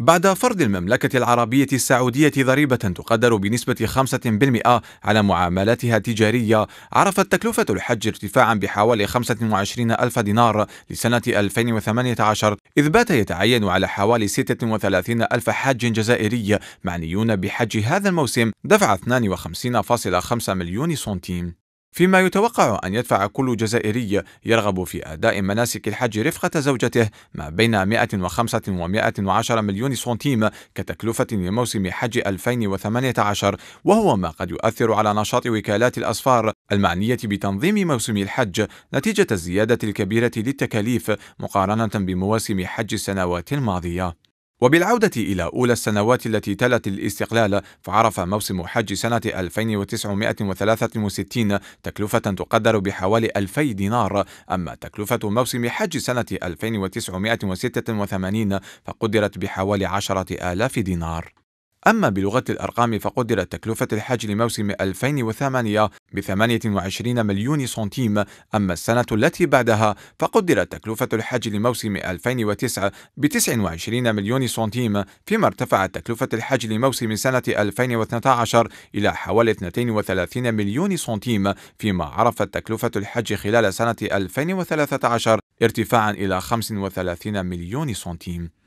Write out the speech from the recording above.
بعد فرض المملكة العربية السعودية ضريبة تقدر بنسبة 5% على معاملاتها التجارية عرفت تكلفة الحج ارتفاعا بحوالي 25 ألف دينار لسنة 2018 إذ بات يتعين على حوالي 36 ألف حاج جزائري معنيون بحج هذا الموسم دفع 52.5 مليون سنتيم فيما يتوقع أن يدفع كل جزائري يرغب في أداء مناسك الحج رفقة زوجته ما بين 105 و 110 مليون سنتيم كتكلفة لموسم حج 2018 وهو ما قد يؤثر على نشاط وكالات الأسفار المعنية بتنظيم موسم الحج نتيجة الزيادة الكبيرة للتكاليف مقارنة بمواسم حج السنوات الماضية وبالعودة إلى أولى السنوات التي تلت الاستقلال فعرف موسم حج سنة 2963 تكلفة تقدر بحوالي 2000 دينار أما تكلفة موسم حج سنة 2986 فقدرت بحوالي 10000 دينار أما بلغة الأرقام فقدرت تكلفة الحج لموسم 2008 ب 28 مليون سنتيم أما السنة التي بعدها فقدرت تكلفة الحج لموسم 2009 ب 29 مليون سنتيم فيما ارتفعت تكلفة الحج لموسم سنة 2012 إلى حوالي 32 مليون سنتيم فيما عرفت تكلفة الحج خلال سنة 2013 ارتفاعا إلى 35 مليون سنتيم